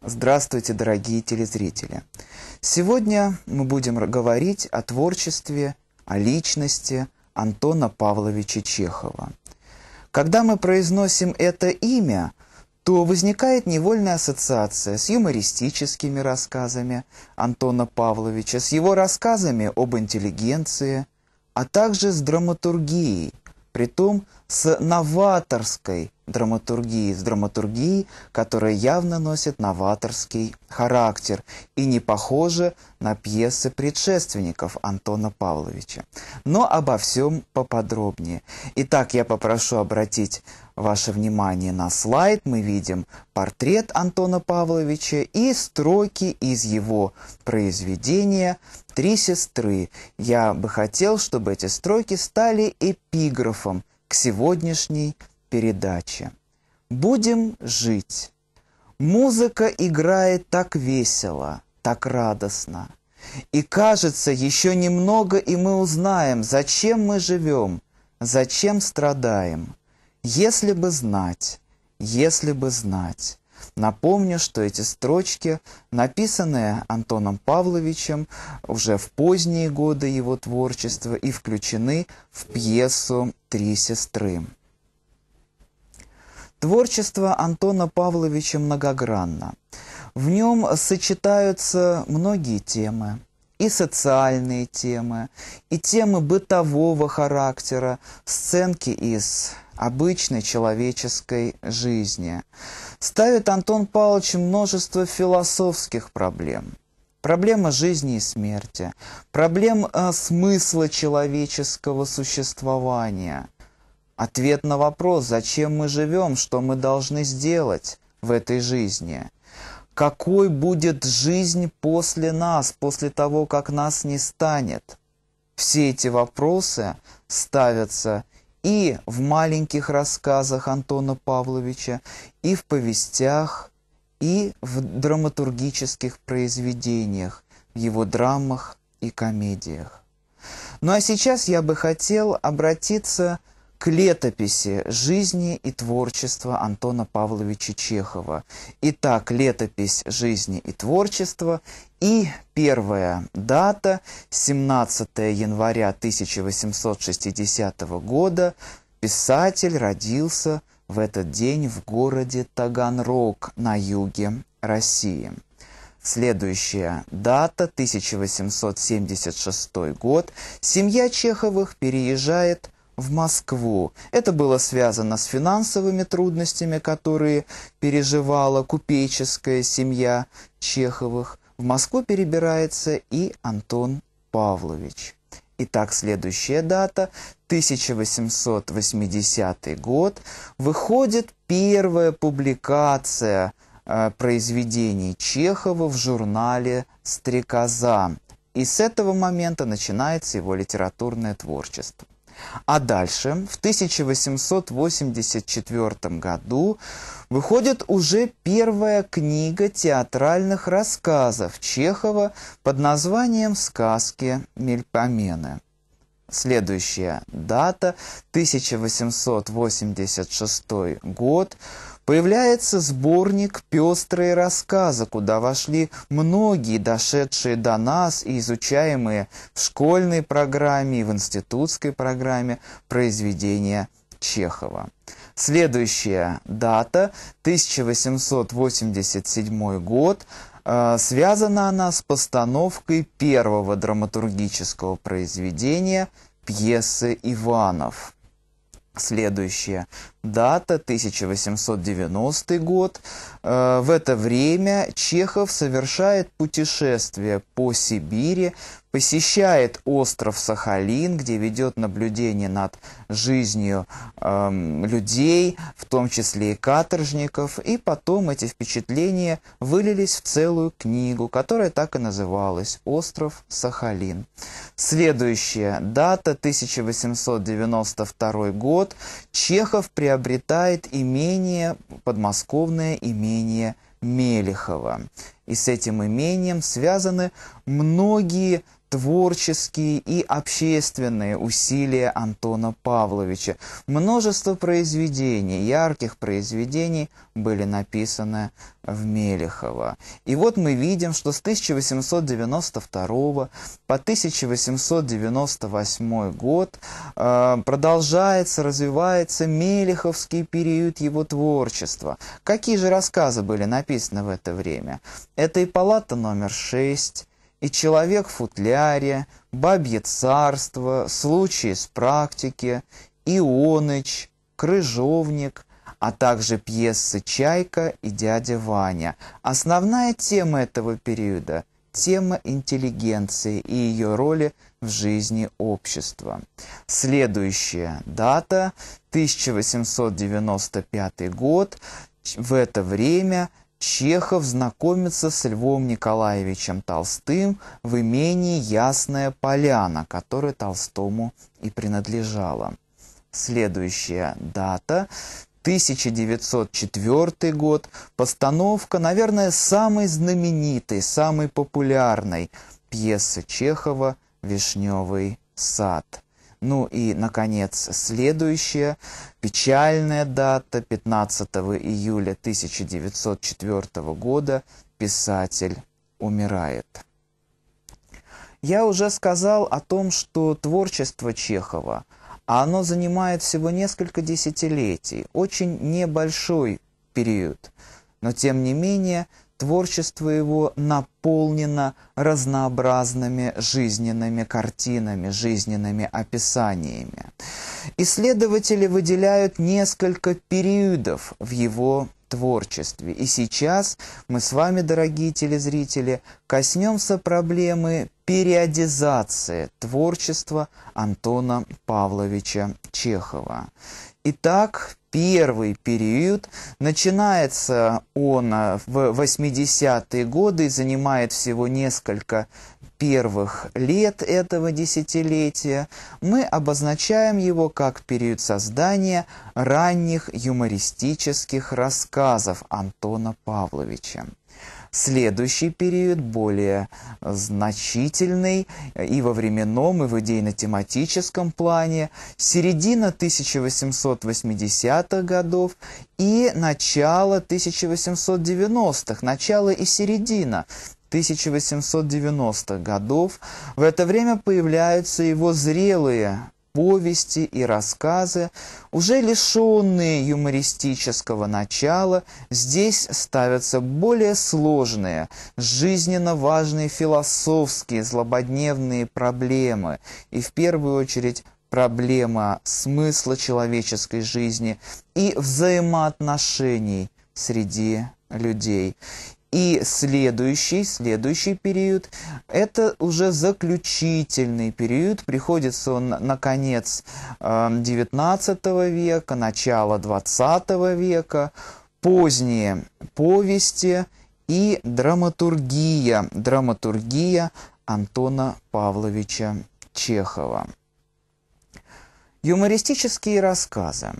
Здравствуйте, дорогие телезрители! Сегодня мы будем говорить о творчестве, о личности Антона Павловича Чехова. Когда мы произносим это имя, то возникает невольная ассоциация с юмористическими рассказами Антона Павловича, с его рассказами об интеллигенции, а также с драматургией – притом с новаторской драматургией, с драматургией, которая явно носит новаторский характер и не похожа на пьесы предшественников Антона Павловича. Но обо всем поподробнее. Итак, я попрошу обратить ваше внимание на слайд, мы видим портрет Антона Павловича и строки из его произведения «Три сестры». Я бы хотел, чтобы эти строки стали эпиграфом к сегодняшней передаче. «Будем жить». Музыка играет так весело, так радостно. И кажется, еще немного, и мы узнаем, зачем мы живем, зачем страдаем – если бы знать, если бы знать. Напомню, что эти строчки, написанные Антоном Павловичем уже в поздние годы его творчества и включены в пьесу «Три сестры». Творчество Антона Павловича многогранно. В нем сочетаются многие темы и социальные темы, и темы бытового характера, сценки из обычной человеческой жизни. Ставит Антон Павлович множество философских проблем. Проблема жизни и смерти, проблем э, смысла человеческого существования. Ответ на вопрос, зачем мы живем, что мы должны сделать в этой жизни – какой будет жизнь после нас, после того, как нас не станет. Все эти вопросы ставятся и в маленьких рассказах Антона Павловича, и в повестях, и в драматургических произведениях, в его драмах и комедиях. Ну а сейчас я бы хотел обратиться к к летописи жизни и творчества Антона Павловича Чехова. Итак, летопись жизни и творчества и первая дата 17 января 1860 года писатель родился в этот день в городе Таганрог на юге России. Следующая дата, 1876 год, семья Чеховых переезжает в Москву. Это было связано с финансовыми трудностями, которые переживала купеческая семья Чеховых. В Москву перебирается и Антон Павлович. Итак, следующая дата, 1880 год, выходит первая публикация э, произведений Чехова в журнале «Стрекоза». И с этого момента начинается его литературное творчество. А дальше, в 1884 году, выходит уже первая книга театральных рассказов Чехова под названием «Сказки Мельпомены». Следующая дата – 1886 год. Появляется сборник «Пестрые рассказы», куда вошли многие, дошедшие до нас и изучаемые в школьной программе и в институтской программе произведения Чехова. Следующая дата – 1887 год. Э, связана она с постановкой первого драматургического произведения пьесы «Иванов». Следующая дата 1890 год. Э, в это время Чехов совершает путешествие по Сибири посещает остров Сахалин, где ведет наблюдение над жизнью э, людей, в том числе и каторжников, и потом эти впечатления вылились в целую книгу, которая так и называлась «Остров Сахалин». Следующая дата, 1892 год, Чехов приобретает имение, подмосковное имение Мелехова. И с этим имением связаны многие творческие и общественные усилия Антона Павловича. Множество произведений, ярких произведений были написаны в Мелехово. И вот мы видим, что с 1892 по 1898 год э, продолжается, развивается Мелеховский период его творчества. Какие же рассказы были написаны в это время? Это и «Палата номер 6», и «Человек в футляре», «Бабье царство», «Случаи с практики», «Ионыч», «Крыжовник», а также пьесы «Чайка» и «Дядя Ваня». Основная тема этого периода – тема интеллигенции и ее роли в жизни общества. Следующая дата – 1895 год. В это время – Чехов знакомится с Львом Николаевичем Толстым в имении Ясная Поляна, которая Толстому и принадлежала. Следующая дата 1904 год. Постановка, наверное, самой знаменитой, самой популярной пьесы Чехова «Вишневый сад». Ну и, наконец, следующая печальная дата, 15 июля 1904 года, писатель умирает. Я уже сказал о том, что творчество Чехова, а оно занимает всего несколько десятилетий, очень небольшой период, но тем не менее – Творчество его наполнено разнообразными жизненными картинами, жизненными описаниями. Исследователи выделяют несколько периодов в его творчестве. И сейчас мы с вами, дорогие телезрители, коснемся проблемы периодизации творчества Антона Павловича Чехова. Итак, первый период. Начинается он э, в 80-е годы, занимает всего несколько первых лет этого десятилетия, мы обозначаем его как период создания ранних юмористических рассказов Антона Павловича следующий период, более значительный э, и во временном, и в идейно-тематическом плане, середина 1880-х годов и начало 1890-х, начало и середина. 1890-х годов. В это время появляются его зрелые повести и рассказы, уже лишенные юмористического начала, здесь ставятся более сложные, жизненно важные философские, злободневные проблемы, и в первую очередь проблема смысла человеческой жизни и взаимоотношений среди людей. И следующий, следующий период, это уже заключительный период, приходится он на конец XIX эм, века, начало XX века, поздние повести и драматургия, драматургия Антона Павловича Чехова. Юмористические рассказы.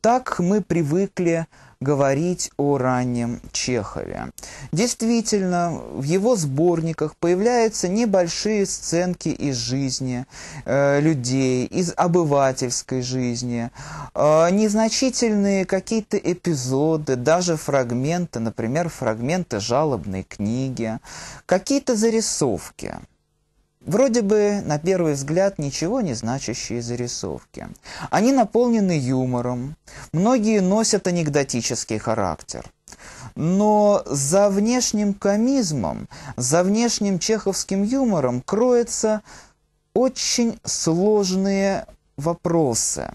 Так мы привыкли э, говорить о раннем Чехове. Действительно, в его сборниках появляются небольшие сценки из жизни э, людей, из обывательской жизни, э, незначительные какие-то эпизоды, даже фрагменты, например, фрагменты жалобной книги, какие-то зарисовки – Вроде бы, на первый взгляд, ничего не значащие зарисовки. Они наполнены юмором, многие носят анекдотический характер. Но за внешним комизмом, за внешним чеховским юмором кроются очень сложные вопросы.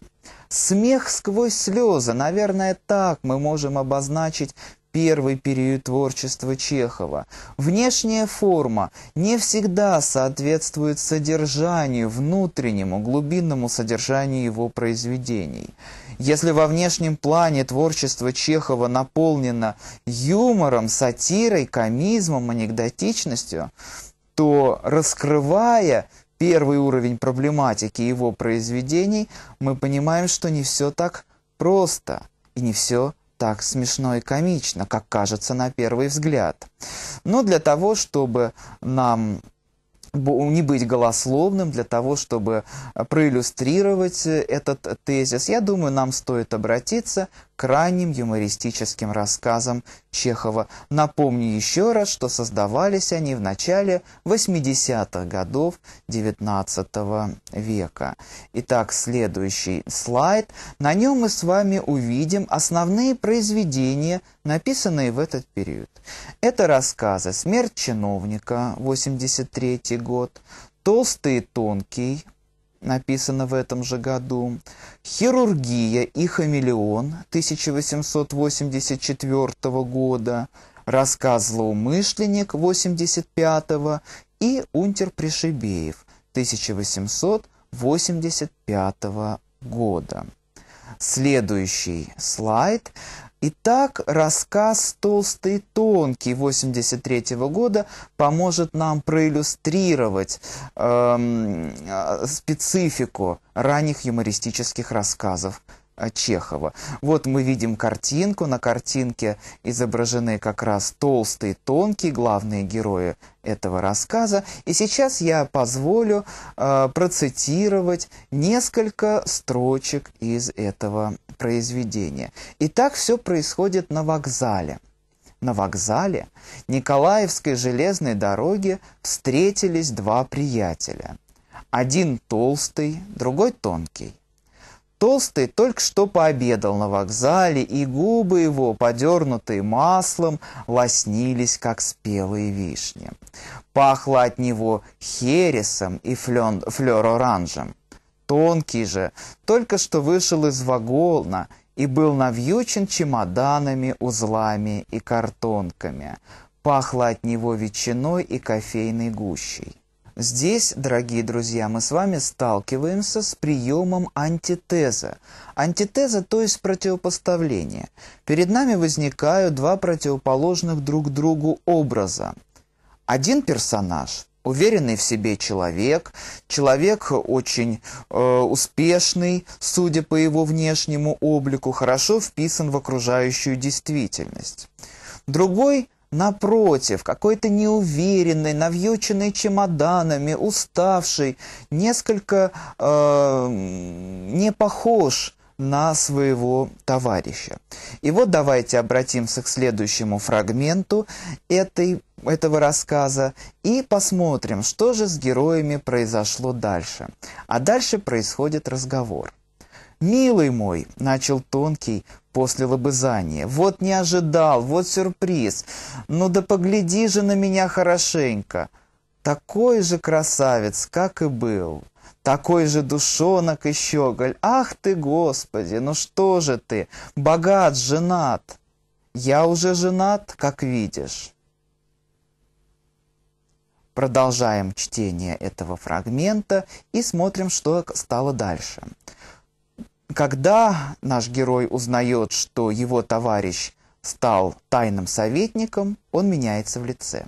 Смех сквозь слезы, наверное, так мы можем обозначить первый период творчества Чехова. Внешняя форма не всегда соответствует содержанию, внутреннему, глубинному содержанию его произведений. Если во внешнем плане творчество Чехова наполнено юмором, сатирой, комизмом, анекдотичностью, то, раскрывая первый уровень проблематики его произведений, мы понимаем, что не все так просто и не все так смешно и комично, как кажется на первый взгляд. Но для того, чтобы нам не быть голословным, для того, чтобы э, проиллюстрировать э, этот э, тезис, я думаю, нам стоит обратиться крайним юмористическим рассказам Чехова. Напомню еще раз, что создавались они в начале 80-х годов XIX века. Итак, следующий слайд. На нем мы с вами увидим основные произведения, написанные в этот период. Это рассказы «Смерть чиновника» 83 год, «Толстый и тонкий» написано в этом же году. «Хирургия и хамелеон» 1884 года, «Рассказ злоумышленник» 85 и «Унтер Пришибеев» 1885 года. Следующий слайд Итак, рассказ «Толстый и тонкий» 83 -го года поможет нам проиллюстрировать эм, э, специфику ранних юмористических рассказов а Чехова. Вот мы видим картинку. На картинке изображены как раз толстый, тонкий, главные герои этого рассказа. И сейчас я позволю э, процитировать несколько строчек из этого произведения. Итак, все происходит на вокзале. На вокзале Николаевской железной дороги встретились два приятеля. Один толстый, другой тонкий. Толстый только что пообедал на вокзале, и губы его, подернутые маслом, лоснились, как спелые вишни. Пахло от него хересом и флер-оранжем. Тонкий же только что вышел из вагона и был навьючен чемоданами, узлами и картонками. Пахло от него ветчиной и кофейной гущей. Здесь, дорогие друзья, мы с вами сталкиваемся с приемом антитеза. Антитеза, то есть противопоставление. Перед нами возникают два противоположных друг другу образа. Один персонаж – уверенный в себе человек, человек очень э, успешный, судя по его внешнему облику, хорошо вписан в окружающую действительность. Другой Напротив, какой-то неуверенный, навьюченный чемоданами, уставший, несколько э, не похож на своего товарища. И вот давайте обратимся к следующему фрагменту этой, этого рассказа и посмотрим, что же с героями произошло дальше. А дальше происходит разговор – «Милый мой», — начал тонкий после лобызания, — «вот не ожидал, вот сюрприз. Ну да погляди же на меня хорошенько. Такой же красавец, как и был. Такой же душонок и щеголь. Ах ты, Господи, ну что же ты, богат, женат. Я уже женат, как видишь». Продолжаем чтение этого фрагмента и смотрим, что стало дальше. Когда наш герой узнает, что его товарищ стал тайным советником, он меняется в лице.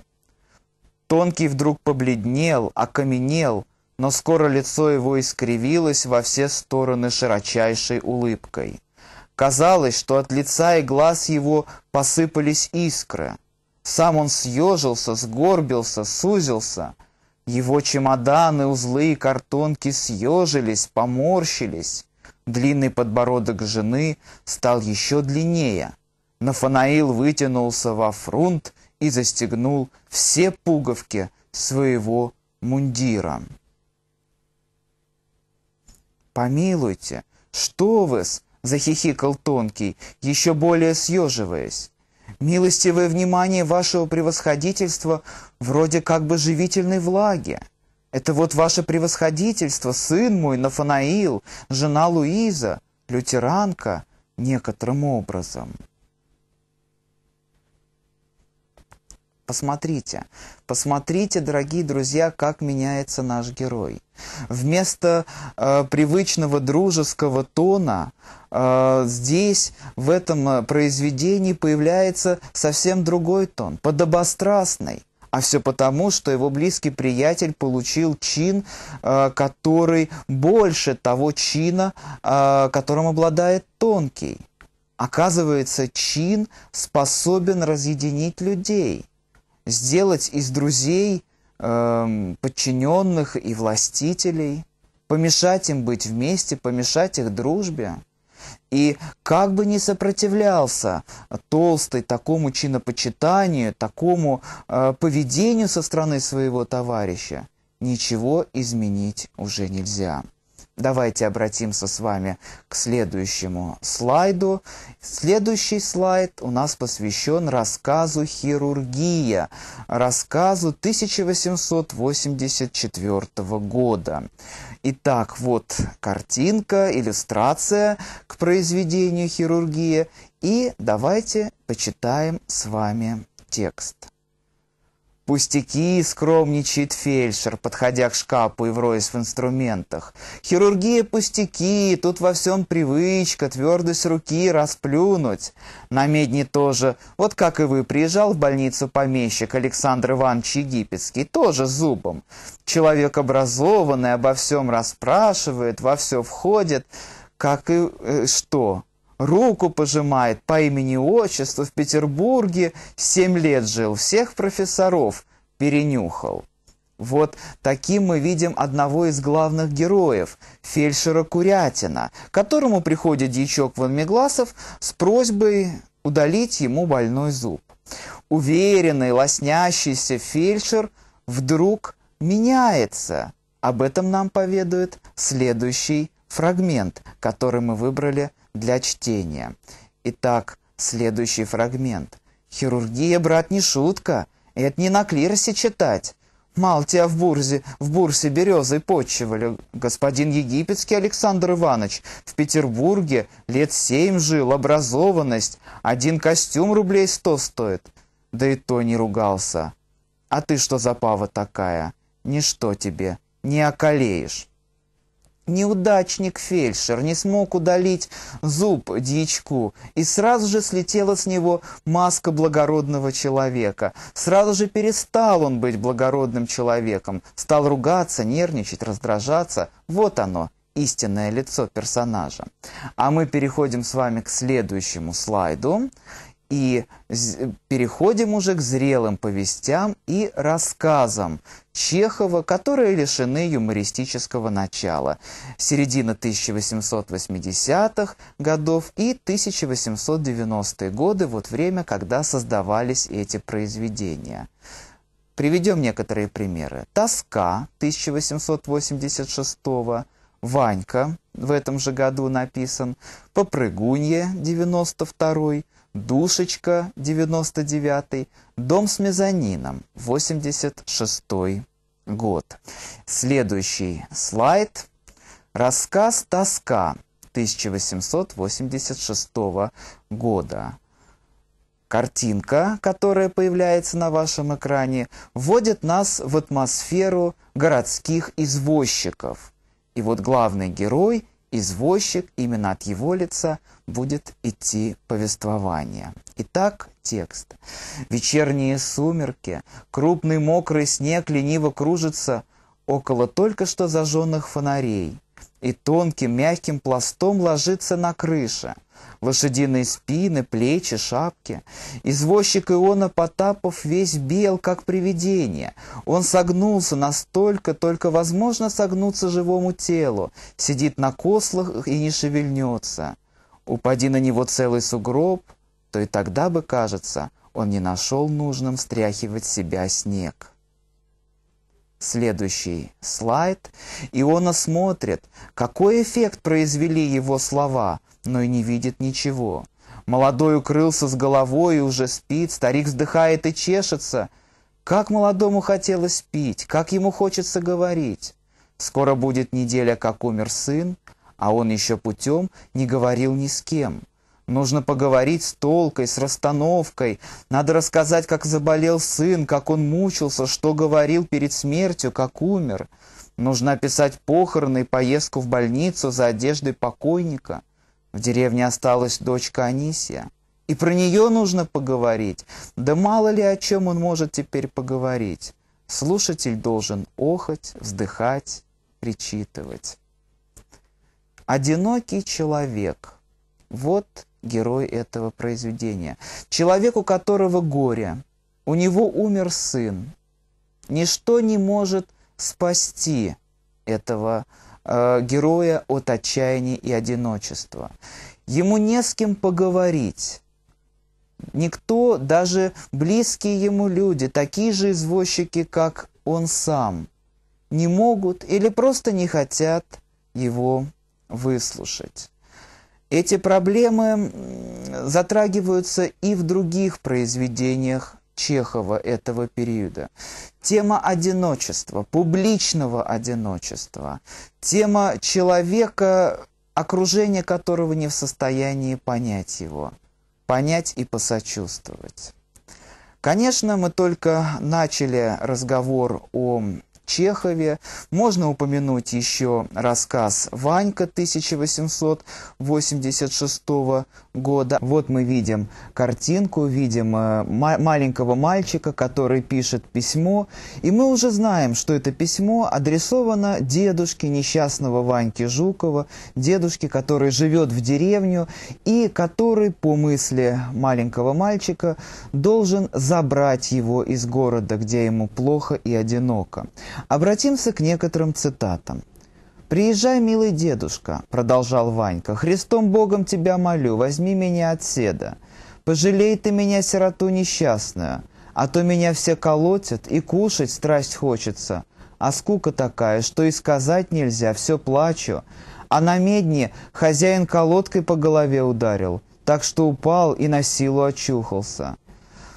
Тонкий вдруг побледнел, окаменел, но скоро лицо его искривилось во все стороны широчайшей улыбкой. Казалось, что от лица и глаз его посыпались искры. Сам он съежился, сгорбился, сузился. Его чемоданы, узлы и картонки съежились, поморщились. Длинный подбородок жены стал еще длиннее. Нафанаил вытянулся во фрунт и застегнул все пуговки своего мундира. «Помилуйте, что вы с...» — захихикал Тонкий, еще более съеживаясь. «Милостивое внимание вашего превосходительства вроде как бы живительной влаги». Это вот ваше превосходительство, сын мой Нафанаил, жена Луиза, лютеранка, некоторым образом. Посмотрите, посмотрите, дорогие друзья, как меняется наш герой. Вместо э, привычного дружеского тона э, здесь, в этом э, произведении, появляется совсем другой тон, подобострастный. А все потому, что его близкий приятель получил чин, э, который больше того чина, э, которым обладает тонкий. Оказывается, чин способен разъединить людей, сделать из друзей эм, подчиненных и властителей, помешать им быть вместе, помешать их дружбе. И как бы ни сопротивлялся Толстый такому чинопочитанию, такому э, поведению со стороны своего товарища, ничего изменить уже нельзя. Давайте обратимся с вами к следующему слайду. Следующий слайд у нас посвящен рассказу «Хирургия», рассказу 1884 года. Итак, вот картинка, иллюстрация к произведению хирургии. И давайте почитаем с вами текст. Пустяки скромничает фельдшер, подходя к шкапу и вроясь в инструментах. Хирургия пустяки, тут во всем привычка, твердость руки расплюнуть. На медне тоже, вот как и вы, приезжал в больницу помещик Александр Иванович Египетский, тоже с зубом. Человек образованный, обо всем расспрашивает, во все входит. Как и э, что? руку пожимает по имени отчеству в Петербурге, семь лет жил, всех профессоров перенюхал. Вот таким мы видим одного из главных героев, фельдшера Курятина, которому приходит дьячок Ванмегласов с просьбой удалить ему больной зуб. Уверенный, лоснящийся фельдшер вдруг меняется. Об этом нам поведует следующий фрагмент, который мы выбрали – для чтения. Итак, следующий фрагмент. «Хирургия, брат, не шутка. Это не на клирсе читать. Мал тебя в бурзе, в бурсе березой почивали. Господин египетский Александр Иванович в Петербурге лет семь жил, образованность. Один костюм рублей сто стоит. Да и то не ругался. А ты что за пава такая? Ничто тебе, не околеешь». Неудачник-фельдшер не смог удалить зуб дьячку, и сразу же слетела с него маска благородного человека. Сразу же перестал он быть благородным человеком, стал ругаться, нервничать, раздражаться. Вот оно, истинное лицо персонажа. А мы переходим с вами к следующему слайду и переходим уже к зрелым повестям и рассказам. Чехова, которые лишены юмористического начала. Середина 1880-х годов и 1890-е годы, вот время, когда создавались эти произведения. Приведем некоторые примеры. «Тоска» 1886 года. Ванька в этом же году написан, Попрыгунье 92-й, Душечка, 99 Дом с мезонином, 86 год. Следующий слайд. Рассказ «Тоска» 1886 года. Картинка, которая появляется на вашем экране, вводит нас в атмосферу городских извозчиков. И вот главный герой – извозчик, именно от его лица будет идти повествование. Итак, текст. Вечерние сумерки, крупный мокрый снег лениво кружится около только что зажженных фонарей и тонким мягким пластом ложится на крыше. Лошадиные спины, плечи, шапки. Извозчик Иона Потапов весь бел, как привидение. Он согнулся настолько, только возможно согнуться живому телу. Сидит на кослах и не шевельнется. Упади на него целый сугроб, то и тогда бы, кажется, он не нашел нужным стряхивать себя снег следующий слайд, и он осмотрит, какой эффект произвели его слова, но и не видит ничего. Молодой укрылся с головой и уже спит, старик вздыхает и чешется. Как молодому хотелось пить, как ему хочется говорить. Скоро будет неделя, как умер сын, а он еще путем не говорил ни с кем. Нужно поговорить с толкой, с расстановкой. Надо рассказать, как заболел сын, как он мучился, что говорил перед смертью, как умер. Нужно описать похороны и поездку в больницу за одеждой покойника. В деревне осталась дочка Анисия. И про нее нужно поговорить. Да мало ли о чем он может теперь поговорить. Слушатель должен охать, вздыхать, причитывать. Одинокий человек. Вот герой этого произведения. Человек, у которого горе, у него умер сын. Ничто не может спасти этого э, героя от отчаяния и одиночества. Ему не с кем поговорить. Никто, даже близкие ему люди, такие же извозчики, как он сам, не могут или просто не хотят его выслушать. Эти проблемы затрагиваются и в других произведениях Чехова этого периода. Тема одиночества, публичного одиночества, тема человека, окружение которого не в состоянии понять его, понять и посочувствовать. Конечно, мы только начали разговор о Чехове. Можно упомянуть еще рассказ «Ванька» 1886 года. Вот мы видим картинку, видим э, ма маленького мальчика, который пишет письмо. И мы уже знаем, что это письмо адресовано дедушке несчастного Ваньки Жукова, дедушке, который живет в деревню и который, по мысли маленького мальчика, должен забрать его из города, где ему плохо и одиноко. Обратимся к некоторым цитатам. «Приезжай, милый дедушка», — продолжал Ванька, — «Христом Богом тебя молю, возьми меня от седа. Пожалей ты меня, сироту несчастную, а то меня все колотят и кушать страсть хочется. А скука такая, что и сказать нельзя, все плачу. А на медне хозяин колодкой по голове ударил, так что упал и на силу очухался.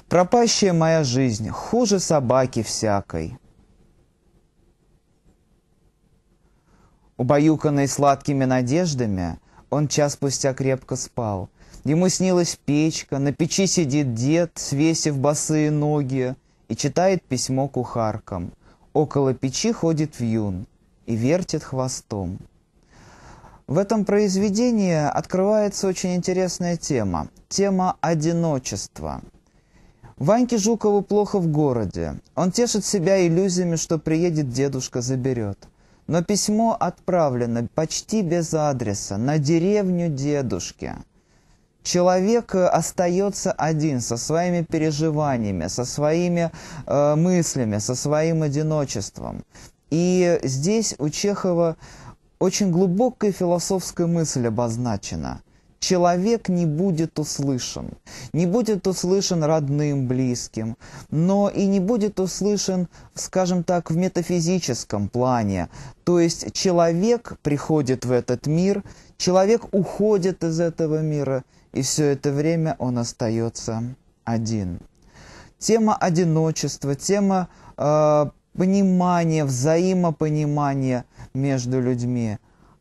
Пропащая моя жизнь, хуже собаки всякой». Убаюканный сладкими надеждами, он час спустя крепко спал. Ему снилась печка, на печи сидит дед, свесив босые ноги, и читает письмо кухаркам. Около печи ходит вьюн и вертит хвостом. В этом произведении открывается очень интересная тема. Тема одиночества. Ваньке Жукову плохо в городе. Он тешит себя иллюзиями, что приедет дедушка, заберет. Но письмо отправлено почти без адреса на деревню дедушки. Человек э, остается один со своими переживаниями, со своими э, мыслями, со своим одиночеством. И здесь у Чехова очень глубокая философская мысль обозначена – человек не будет услышан. Не будет услышан родным, близким, но и не будет услышан, скажем так, в метафизическом плане. То есть человек приходит в этот мир, человек уходит из этого мира, и все это время он остается один. Тема одиночества, тема э, понимания, взаимопонимания между людьми,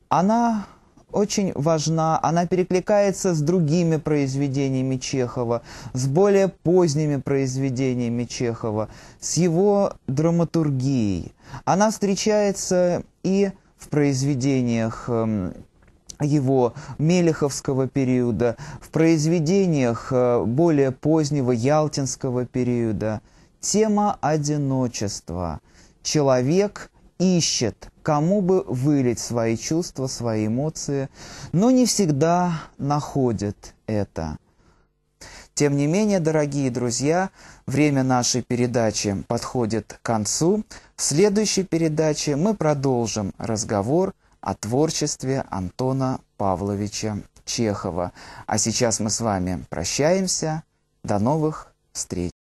она очень важна, она перекликается с другими произведениями Чехова, с более поздними произведениями Чехова, с его драматургией. Она встречается и в произведениях эм, его Мелеховского периода, в произведениях э, более позднего Ялтинского периода. Тема одиночества. Человек ищет кому бы вылить свои чувства, свои эмоции, но не всегда находят это. Тем не менее, дорогие друзья, время нашей передачи подходит к концу. В следующей передаче мы продолжим разговор о творчестве Антона Павловича Чехова. А сейчас мы с вами прощаемся. До новых встреч!